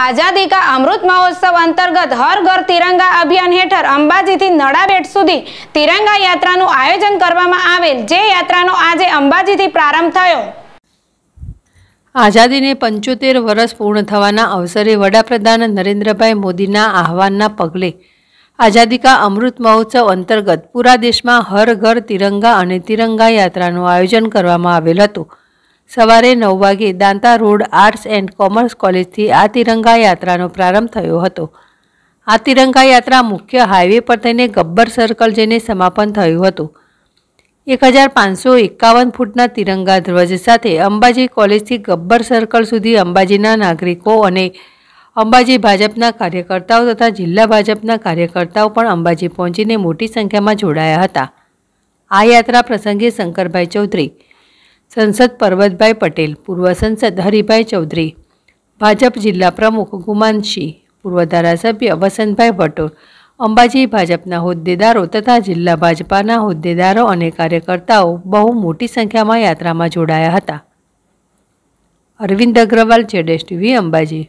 આઝાદી કા અમૃત મહોત્સવ અંતર્ગત હર ઘર તિરંગા અભિયાન હેઠળ અંબાજીથી નડાબેટ સુધી તિરંગા યાત્રાનું આયોજન કરવામાં આવેલ જે યાત્રાનો આજે અંબાજીથી પ્રારંભ થયો આઝાદીને પંચોતેર વર્ષ પૂર્ણ થવાના અવસરે વડાપ્રધાન નરેન્દ્રભાઈ મોદીના આહવાનના પગલે આઝાદી કા અમૃત મહોત્સવ અંતર્ગત પૂરા દેશમાં હર ઘર તિરંગા અને તિરંગા યાત્રાનું આયોજન કરવામાં આવેલ હતું સવારે નવ વાગે Danta road arts and commerce કોલેજથી આ તિરંગા યાત્રાનો પ્રારંભ થયો હતો આ તિરંગા યાત્રા મુખ્ય હાઈવે પર થઈને ગબ્બર સર્કલ જઈને સમાપન થયું હતું એક હજાર પાંચસો એકાવન ફૂટના તિરંગા ધ્વજ સાથે અંબાજી કોલેજથી ગબ્બર સર્કલ સુધી અંબાજીના નાગરિકો અને અંબાજી ભાજપના કાર્યકર્તાઓ તથા જિલ્લા ભાજપના કાર્યકર્તાઓ પણ અંબાજી પહોંચીને મોટી સંખ્યામાં જોડાયા હતા આ યાત્રા પ્રસંગે શંકરભાઈ ચૌધરી સંસદ પર્વતભાઈ પટેલ પૂર્વ સંસદ હરિભાઈ ચૌધરી ભાજપ જિલ્લા પ્રમુખ ગુમાનસિંહ પૂર્વ ધારાસભ્ય વસંતભાઈ ભટ્ટોર અંબાજી ભાજપના હોદ્દેદારો તથા જિલ્લા ભાજપાના હોદ્દેદારો અને કાર્યકર્તાઓ બહુ મોટી સંખ્યામાં યાત્રામાં જોડાયા હતા અરવિંદ અગ્રવાલ જેડેશ ટીવી અંબાજી